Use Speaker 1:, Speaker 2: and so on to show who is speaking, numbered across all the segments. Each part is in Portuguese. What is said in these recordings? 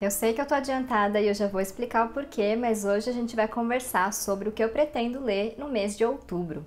Speaker 1: Eu sei que eu tô adiantada e eu já vou explicar o porquê, mas hoje a gente vai conversar sobre o que eu pretendo ler no mês de outubro.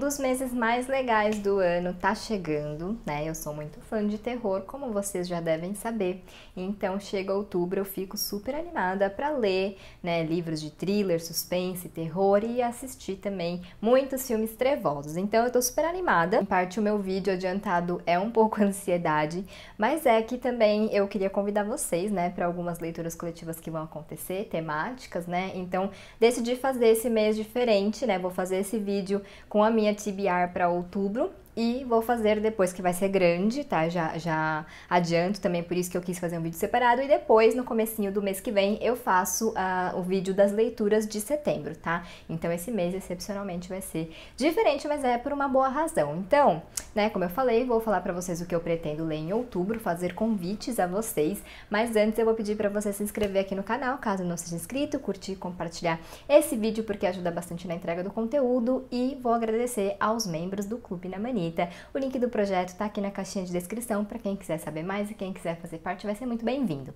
Speaker 1: dos meses mais legais do ano tá chegando, né? Eu sou muito fã de terror, como vocês já devem saber. Então, chega outubro, eu fico super animada para ler, né, livros de thriller, suspense, terror e assistir também muitos filmes trevosos. Então, eu tô super animada. Em parte o meu vídeo adiantado é um pouco ansiedade, mas é que também eu queria convidar vocês, né, para algumas leituras coletivas que vão acontecer, temáticas, né? Então, decidi fazer esse mês diferente, né? Vou fazer esse vídeo com a minha tibiar para outubro e vou fazer depois que vai ser grande, tá? Já, já adianto também, por isso que eu quis fazer um vídeo separado. E depois, no comecinho do mês que vem, eu faço uh, o vídeo das leituras de setembro, tá? Então esse mês, excepcionalmente, vai ser diferente, mas é por uma boa razão. Então, né, como eu falei, vou falar pra vocês o que eu pretendo ler em outubro, fazer convites a vocês. Mas antes eu vou pedir pra você se inscrever aqui no canal, caso não seja inscrito, curtir, e compartilhar esse vídeo, porque ajuda bastante na entrega do conteúdo. E vou agradecer aos membros do Clube na Mania o link do projeto está aqui na caixinha de descrição para quem quiser saber mais e quem quiser fazer parte vai ser muito bem-vindo.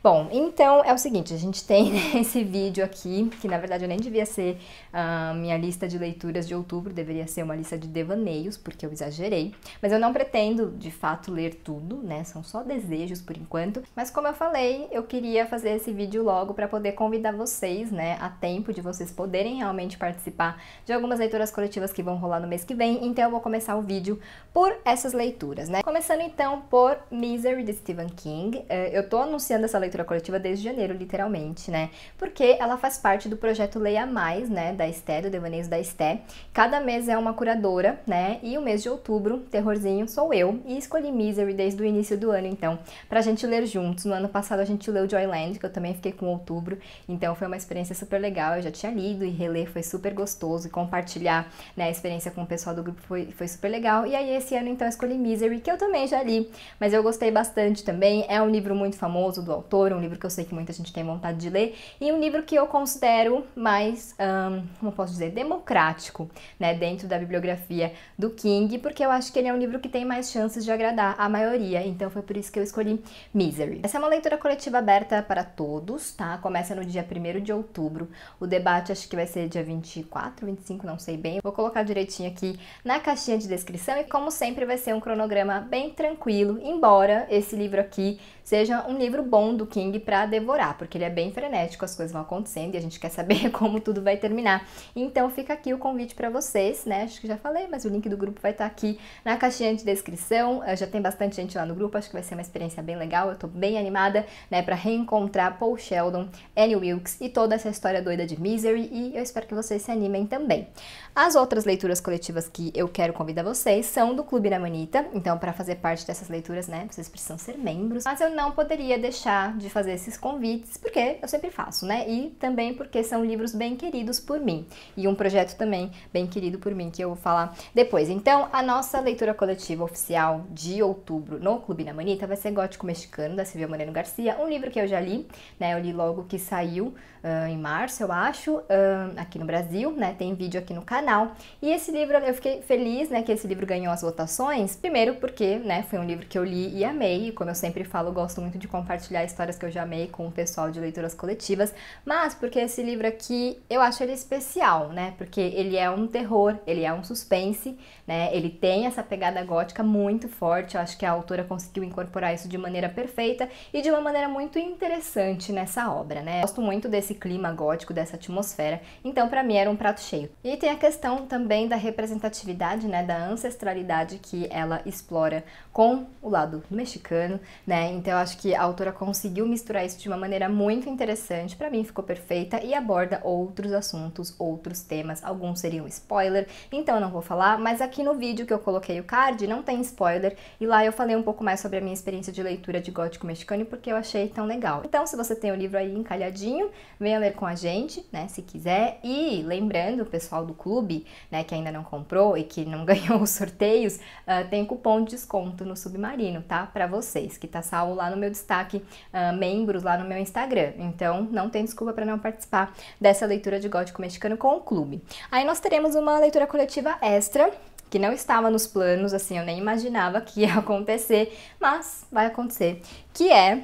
Speaker 1: Bom, então é o seguinte, a gente tem né, esse vídeo aqui, que na verdade eu nem devia ser a uh, minha lista de leituras de outubro, deveria ser uma lista de devaneios, porque eu exagerei, mas eu não pretendo de fato ler tudo, né? São só desejos por enquanto, mas como eu falei, eu queria fazer esse vídeo logo para poder convidar vocês, né, a tempo de vocês poderem realmente participar de algumas leituras coletivas que vão rolar no mês que vem. Então eu vou começar o vídeo por essas leituras, né? Começando então por Misery de Stephen King. É, eu tô anunciando essa leitura coletiva desde janeiro, literalmente, né? Porque ela faz parte do projeto Leia Mais, né? Da Esté, do Devaneios da Esté. Cada mês é uma curadora, né? E o mês de outubro, terrorzinho, sou eu. E escolhi Misery desde o início do ano, então, pra gente ler juntos. No ano passado a gente leu Joyland, que eu também fiquei com outubro. Então foi uma experiência super legal. Eu já tinha lido e reler foi super gostoso. E compartilhar né, a experiência com o pessoal do grupo foi, foi super legal legal. E aí esse ano então eu escolhi Misery, que eu também já li, mas eu gostei bastante também. É um livro muito famoso do autor, um livro que eu sei que muita gente tem vontade de ler e um livro que eu considero mais, um, como posso dizer, democrático, né, dentro da bibliografia do King, porque eu acho que ele é um livro que tem mais chances de agradar a maioria. Então foi por isso que eu escolhi Misery. Essa é uma leitura coletiva aberta para todos, tá? Começa no dia 1 de outubro. O debate acho que vai ser dia 24, 25, não sei bem. Vou colocar direitinho aqui na caixinha de descrição descrição e como sempre vai ser um cronograma bem tranquilo, embora esse livro aqui seja um livro bom do King para devorar, porque ele é bem frenético, as coisas vão acontecendo e a gente quer saber como tudo vai terminar. Então fica aqui o convite para vocês, né? Acho que já falei, mas o link do grupo vai estar tá aqui na caixinha de descrição. Eh, já tem bastante gente lá no grupo, acho que vai ser uma experiência bem legal. Eu tô bem animada, né, para reencontrar Paul Sheldon, Annie Wilkes e toda essa história doida de Misery e eu espero que vocês se animem também. As outras leituras coletivas que eu quero convidar vocês vocês são do Clube Iramanita, então para fazer parte dessas leituras, né, vocês precisam ser membros. Mas eu não poderia deixar de fazer esses convites, porque eu sempre faço, né? E também porque são livros bem queridos por mim e um projeto também bem querido por mim que eu vou falar depois. Então, a nossa leitura coletiva oficial de outubro no Clube Iramanita vai ser Gótico Mexicano da Silvia Moreno Garcia, um livro que eu já li, né? Eu li logo que saiu uh, em março, eu acho, uh, aqui no Brasil, né? Tem vídeo aqui no canal. E esse livro eu fiquei feliz, né, que esse livro ganhou as votações, primeiro porque né, foi um livro que eu li e amei, e como eu sempre falo, eu gosto muito de compartilhar histórias que eu já amei com o pessoal de leituras coletivas, mas porque esse livro aqui eu acho ele especial, né? Porque ele é um terror, ele é um suspense, né? Ele tem essa pegada gótica muito forte, eu acho que a autora conseguiu incorporar isso de maneira perfeita e de uma maneira muito interessante nessa obra, né? Eu gosto muito desse clima gótico, dessa atmosfera, então para mim era um prato cheio. E tem a questão também da representatividade, né, da ancestralidade que ela explora com o lado mexicano, né? Então eu acho que a autora conseguiu misturar isso de uma maneira muito interessante, para mim ficou perfeita e aborda outros assuntos, outros temas, alguns seriam spoiler, então eu não vou falar, mas aqui no vídeo que eu coloquei o card não tem spoiler e lá eu falei um pouco mais sobre a minha experiência de leitura de gótico mexicano porque eu achei tão legal. Então se você tem o livro aí encalhadinho, venha ler com a gente, né, se quiser. E lembrando, o pessoal do clube, né, que ainda não comprou e que não ganhou o sorteios, uh, tem cupom de desconto no Submarino, tá? Para vocês, que tá salvo lá no meu destaque, uh, membros lá no meu Instagram. Então, não tem desculpa para não participar dessa leitura de gótico mexicano com o clube. Aí nós teremos uma leitura coletiva extra que não estava nos planos, assim, eu nem imaginava que ia acontecer, mas vai acontecer, que é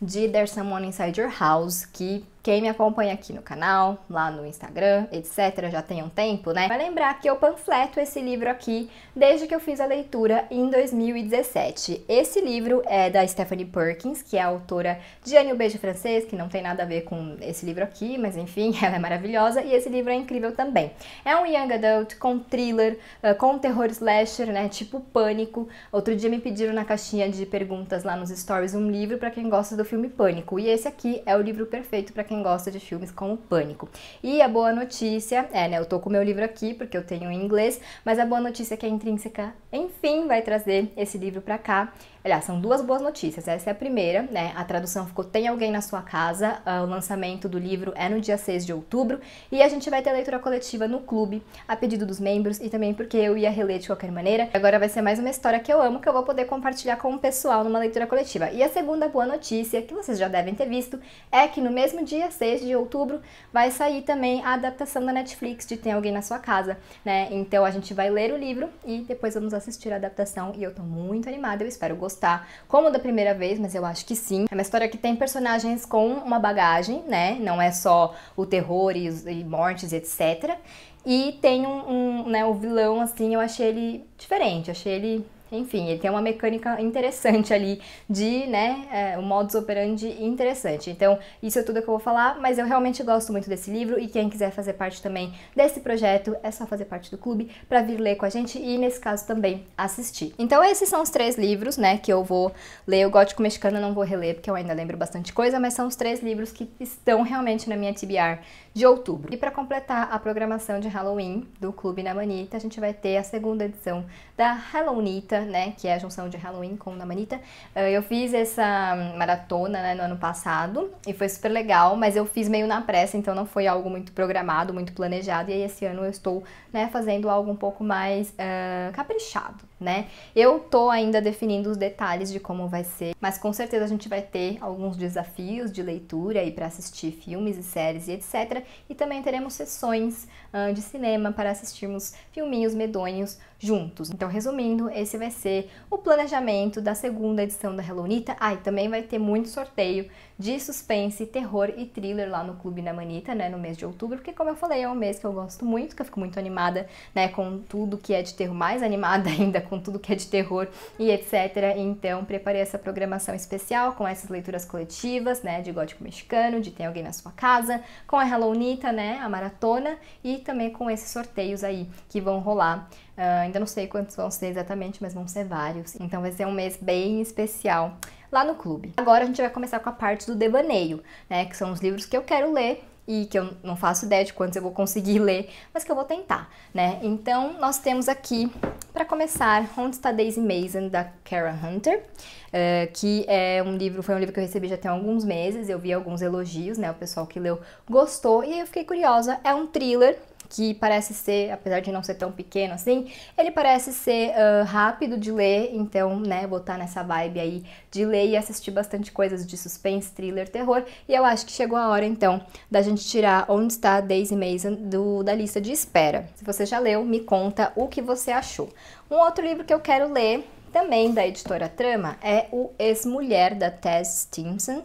Speaker 1: de There's Someone Inside Your House, que quem me acompanha aqui no canal, lá no Instagram, etc., já tem um tempo, né? Vai lembrar que eu panfleto esse livro aqui desde que eu fiz a leitura em 2017. Esse livro é da Stephanie Perkins, que é a autora de Anne o Beijo Francês, que não tem nada a ver com esse livro aqui, mas enfim, ela é maravilhosa e esse livro é incrível também. É um young adult com thriller, eh, com terror slasher, né? Tipo Pânico. Outro dia me pediram na caixinha de perguntas lá nos stories um livro para quem gosta do filme Pânico. E esse aqui é o livro perfeito para quem quem gosta de filmes como Pânico. E a boa notícia é, né, eu tô com o meu livro aqui porque eu tenho em inglês, mas a boa notícia é que a Intrínseca, enfim, vai trazer esse livro para cá Aliás, são duas boas notícias. Essa é a primeira, né? A tradução ficou Tem Alguém na Sua Casa. Ah, o lançamento do livro é no dia 6 de outubro. E a gente vai ter a leitura coletiva no clube, a pedido dos membros e também porque eu ia reler de qualquer maneira. Agora vai ser mais uma história que eu amo, que eu vou poder compartilhar com o pessoal numa leitura coletiva. E a segunda boa notícia, que vocês já devem ter visto, é que no mesmo dia, 6 de outubro, vai sair também a adaptação da Netflix de Tem Alguém na Sua Casa, né? Então a gente vai ler o livro e depois vamos assistir a adaptação. E eu tô muito animada, eu espero gostar gostar como da primeira vez, mas eu acho que sim. É uma história que tem personagens com uma bagagem, né? Não é só o terror e, e mortes, etc. E tem um, um né, o vilão, assim, eu achei ele diferente, achei ele enfim, ele tem uma mecânica interessante ali de, né, é, um modus operandi interessante. Então, isso é tudo que eu vou falar, mas eu realmente gosto muito desse livro e quem quiser fazer parte também desse projeto, é só fazer parte do clube para vir ler com a gente e, nesse caso, também assistir. Então, esses são os três livros, né, que eu vou ler. O Gótico Mexicano eu não vou reler porque eu ainda lembro bastante coisa, mas são os três livros que estão realmente na minha TBR de outubro. E para completar a programação de Halloween do Clube Namanita, a gente vai ter a segunda edição da Halloweenita, né, que é a junção de Halloween com Namanita. Eh, eu fiz essa maratona né, no ano passado e foi super legal, mas eu fiz meio na pressa, então não foi algo muito programado, muito planejado. E aí esse ano eu estou né, fazendo algo um pouco mais uh, caprichado né? Eu tô ainda definindo os detalhes de como vai ser, mas com certeza a gente vai ter alguns desafios de leitura e para assistir filmes e séries e etc. E também teremos sessões uh, de cinema para assistirmos filminhos medonhos juntos. Então, resumindo, esse vai ser o planejamento da segunda edição da Hellonita. Ah, e também vai ter muito sorteio de suspense, terror e thriller lá no Clube da Manita, né, no mês de outubro, porque como eu falei, é um mês que eu gosto muito, que eu fico muito animada, né, com tudo que é de terror, mais animada ainda com tudo que é de terror e etc. Então, preparei essa programação especial com essas leituras coletivas, né, de gótico mexicano, de Tem Alguém na Sua Casa, com a Halloweenita, né, a maratona e também com esses sorteios aí que vão rolar. Uh, ainda não sei quantos vão ser exatamente, mas vão ser vários. Então vai ser um mês bem especial lá no clube. Agora a gente vai começar com a parte do devaneio, né? Que são os livros que eu quero ler e que eu não faço ideia de quantos eu vou conseguir ler, mas que eu vou tentar, né? Então, nós temos aqui, para começar, Onde está Daisy Mason, da Karen Hunter, uh, que é um livro, foi um livro que eu recebi já tem alguns meses, eu vi alguns elogios, né? O pessoal que leu gostou, e aí eu fiquei curiosa, é um thriller, que parece ser, apesar de não ser tão pequeno assim, ele parece ser uh, rápido de ler, então, né, botar tá nessa vibe aí de ler e assistir bastante coisas de suspense, thriller, terror, e eu acho que chegou a hora, então, da gente tirar Onde Está Daisy Mason do, da lista de espera. Se você já leu, me conta o que você achou. Um outro livro que eu quero ler, também da editora Trama, é o Ex-Mulher, da Tess Stimson,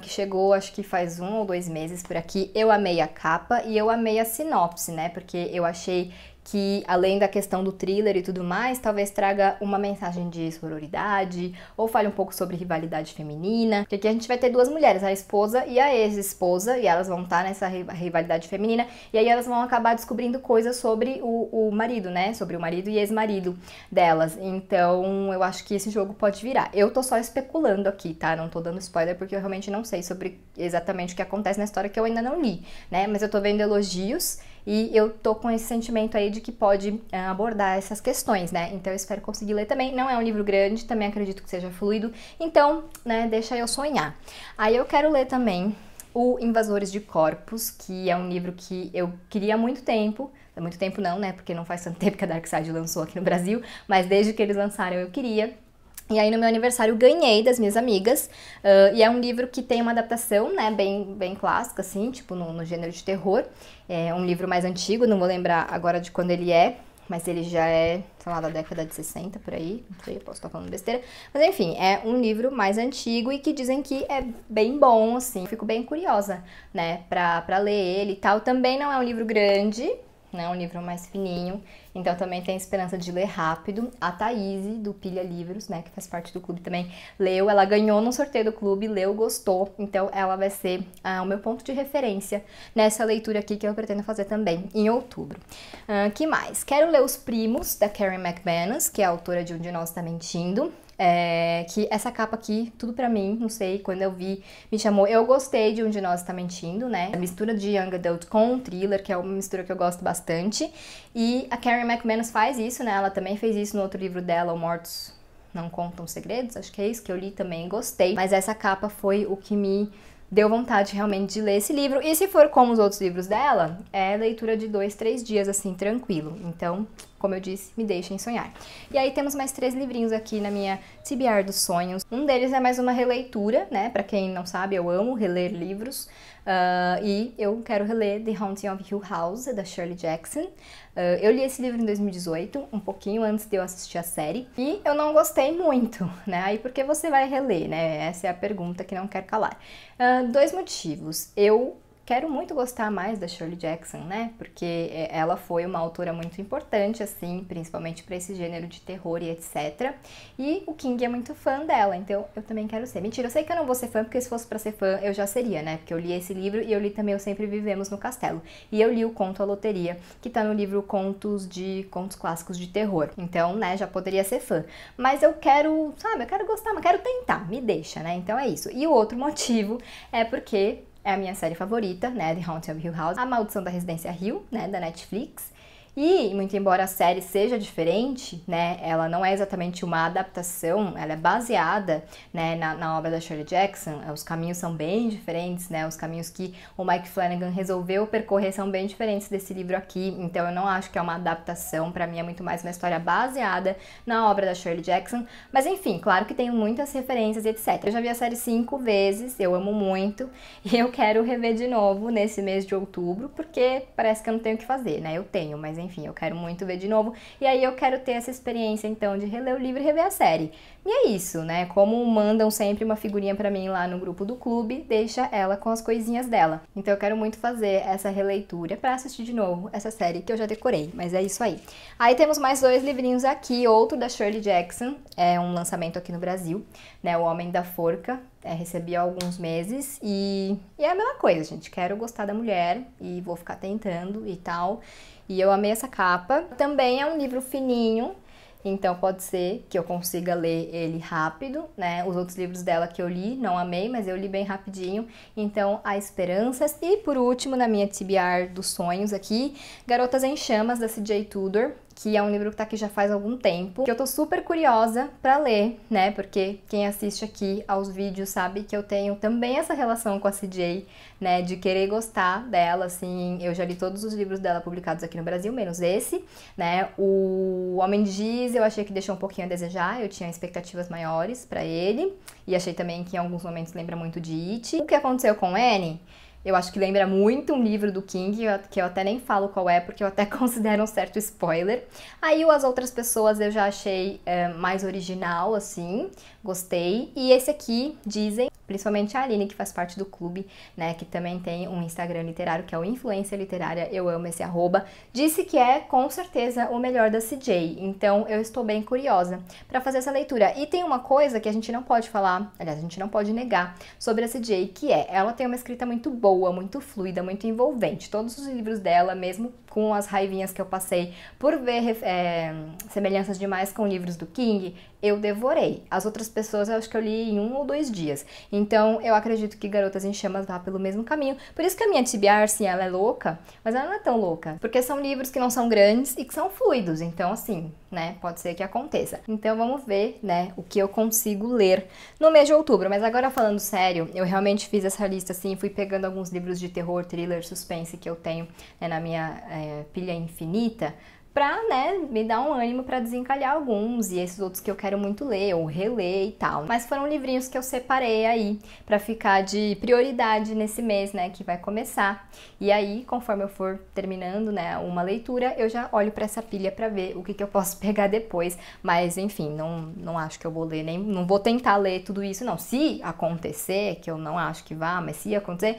Speaker 1: que chegou acho que faz um ou dois meses por aqui. Eu amei a capa e eu amei a sinopse, né? Porque eu achei que além da questão do thriller e tudo mais, talvez traga uma mensagem de sororidade, ou fale um pouco sobre rivalidade feminina, porque aqui a gente vai ter duas mulheres, a esposa e a ex-esposa, e elas vão estar tá nessa rivalidade feminina, e aí elas vão acabar descobrindo coisas sobre o, o marido, né? Sobre o marido e ex-marido delas. Então eu acho que esse jogo pode virar. Eu tô só especulando aqui, tá? Não tô dando spoiler porque eu realmente não sei sobre exatamente o que acontece na história que eu ainda não li, né? Mas eu tô vendo elogios e eu tô com esse sentimento aí de que pode eh, abordar essas questões, né? Então eu espero conseguir ler também. Não é um livro grande, também acredito que seja fluido. Então, né, deixa eu sonhar. Aí eu quero ler também o Invasores de Corpos, que é um livro que eu queria há muito tempo. Há muito tempo não, né? Porque não faz tanto tempo que a Dark Side lançou aqui no Brasil, mas desde que eles lançaram eu queria. E aí no meu aniversário ganhei das minhas amigas, uh, e é um livro que tem uma adaptação, né, bem, bem clássica, assim, tipo no, no gênero de terror, é um livro mais antigo, não vou lembrar agora de quando ele é, mas ele já é, sei lá, da década de 60 por aí, não sei, posso estar falando besteira. Mas enfim, é um livro mais antigo e que dizem que é bem bom, assim. Fico bem curiosa, né, pra, pra ler ele e tal. Também não é um livro grande, né? Um livro mais fininho, então também tem esperança de ler rápido. A Thaís, do Pilha Livros, né, que faz parte do clube também, leu, ela ganhou no sorteio do clube, leu, gostou, então ela vai ser ah, o meu ponto de referência nessa leitura aqui que eu pretendo fazer também em outubro. Ah, que mais? Quero ler Os Primos, da Karen McManus, que é autora de Onde Nós Está Mentindo. É, que essa capa aqui, tudo pra mim, não sei, quando eu vi, me chamou. Eu gostei de Um de Nós Tá Mentindo, né? A mistura de Young Adult com um thriller, que é uma mistura que eu gosto bastante. E a Karen McManus faz isso, né? Ela também fez isso no outro livro dela, O Mortos Não Contam Segredos, acho que é isso que eu li também, gostei. Mas essa capa foi o que me deu vontade realmente de ler esse livro. E se for como os outros livros dela, é leitura de dois, três dias, assim, tranquilo. Então, como eu disse, me deixem sonhar. E aí temos mais três livrinhos aqui na minha TBR dos sonhos. Um deles é mais uma releitura, né? Para quem não sabe, eu amo reler livros. Uh, e eu quero reler The Haunting of Hill House, da Shirley Jackson. Uh, eu li esse livro em 2018, um pouquinho antes de eu assistir a série, e eu não gostei muito, né? Aí por que você vai reler, né? Essa é a pergunta que não quer calar. Uh, dois motivos. Eu quero muito gostar mais da Shirley Jackson, né? Porque é, ela foi uma autora muito importante, assim, principalmente para esse gênero de terror e etc. E o King é muito fã dela, então eu também quero ser. Mentira, eu sei que eu não vou ser fã, porque se fosse para ser fã eu já seria, né? Porque eu li esse livro e eu li também O Sempre Vivemos no Castelo. E eu li o conto à Loteria, que tá no livro Contos de Contos Clássicos de Terror. Então, né, já poderia ser fã. Mas eu quero, sabe, eu quero gostar, mas quero tentar, me deixa, né? Então é isso. E o outro motivo é porque é a minha série favorita, né, The Haunting of Hill House, A Maldição da Residência Hill, né, da Netflix. E, muito embora a série seja diferente, né, ela não é exatamente uma adaptação, ela é baseada né, na, na obra da Shirley Jackson, é, os caminhos são bem diferentes, né, os caminhos que o Mike Flanagan resolveu percorrer são bem diferentes desse livro aqui, então eu não acho que é uma adaptação, para mim é muito mais uma história baseada na obra da Shirley Jackson, mas enfim, claro que tem muitas referências e etc. Eu já vi a série cinco vezes, eu amo muito, e eu quero rever de novo nesse mês de outubro, porque parece que eu não tenho o que fazer, né, eu tenho, mas enfim enfim, eu quero muito ver de novo. E aí eu quero ter essa experiência então de reler o livro e rever a série. E é isso, né? Como mandam sempre uma figurinha para mim lá no grupo do clube, deixa ela com as coisinhas dela. Então eu quero muito fazer essa releitura para assistir de novo essa série que eu já decorei, mas é isso aí. Aí temos mais dois livrinhos aqui, outro da Shirley Jackson, é um lançamento aqui no Brasil, né? O Homem da Forca, é, recebi há alguns meses e, e, é a mesma coisa, gente. Quero gostar da mulher e vou ficar tentando e tal. E eu amei essa capa. Também é um livro fininho, então pode ser que eu consiga ler ele rápido, né? Os outros livros dela que eu li, não amei, mas eu li bem rapidinho. Então, Há Esperanças. E por último, na minha TBR dos sonhos aqui, Garotas em Chamas, da CJ Tudor que é um livro que tá aqui já faz algum tempo, que eu tô super curiosa para ler, né? Porque quem assiste aqui aos vídeos sabe que eu tenho também essa relação com a CJ, né, de querer gostar dela, assim, eu já li todos os livros dela publicados aqui no Brasil, menos esse, né? O Homem de Giz eu achei que deixou um pouquinho a desejar, eu tinha expectativas maiores para ele, e achei também que em alguns momentos lembra muito de It. O que aconteceu com Annie? Eu acho que lembra muito um livro do King, que eu até nem falo qual é, porque eu até considero um certo spoiler. Aí as outras pessoas eu já achei é, mais original, assim, gostei. E esse aqui, dizem, principalmente a Aline, que faz parte do clube, né, que também tem um Instagram literário, que é o Influência Literária, eu amo esse arroba, disse que é, com certeza, o melhor da CJ, então eu estou bem curiosa para fazer essa leitura. E tem uma coisa que a gente não pode falar, aliás, a gente não pode negar sobre a CJ, que é, ela tem uma escrita muito boa, muito fluida, muito envolvente, todos os livros dela, mesmo com as raivinhas que eu passei por ver é, semelhanças demais com livros do King, eu devorei. As outras pessoas eu acho que eu li em um ou dois dias. Então eu acredito que Garotas em Chamas vá pelo mesmo caminho. Por isso que a minha Tibi Arce, assim, ela é louca, mas ela não é tão louca. Porque são livros que não são grandes e que são fluidos. Então, assim, né? Pode ser que aconteça. Então vamos ver, né, o que eu consigo ler no mês de outubro. Mas agora falando sério, eu realmente fiz essa lista assim, fui pegando alguns livros de terror, thriller, suspense que eu tenho né, na minha é, pilha infinita para né, me dar um ânimo para desencalhar alguns e esses outros que eu quero muito ler ou reler e tal. Mas foram livrinhos que eu separei aí para ficar de prioridade nesse mês, né, que vai começar. E aí, conforme eu for terminando, né, uma leitura, eu já olho para essa pilha para ver o que, que eu posso pegar depois. Mas enfim, não, não acho que eu vou ler nem não vou tentar ler tudo isso não. Se acontecer, que eu não acho que vá, mas se acontecer,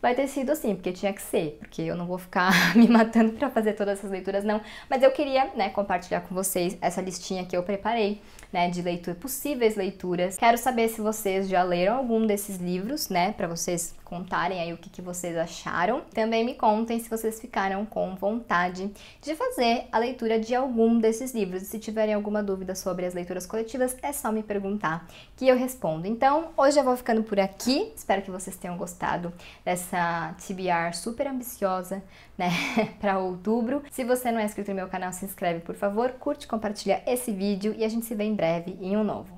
Speaker 1: vai ter sido assim, porque tinha que ser, porque eu não vou ficar me matando para fazer todas essas leituras não, mas eu queria, né, compartilhar com vocês essa listinha que eu preparei, né, de leitura possíveis leituras. Quero saber se vocês já leram algum desses livros, né, para vocês contarem aí o que, que vocês acharam. Também me contem se vocês ficaram com vontade de fazer a leitura de algum desses livros. E se tiverem alguma dúvida sobre as leituras coletivas, é só me perguntar que eu respondo. Então, hoje eu vou ficando por aqui. Espero que vocês tenham gostado dessa essa TBR super ambiciosa, né, para outubro. Se você não é inscrito no meu canal, se inscreve, por favor, curte, compartilha esse vídeo e a gente se vê em breve em um novo.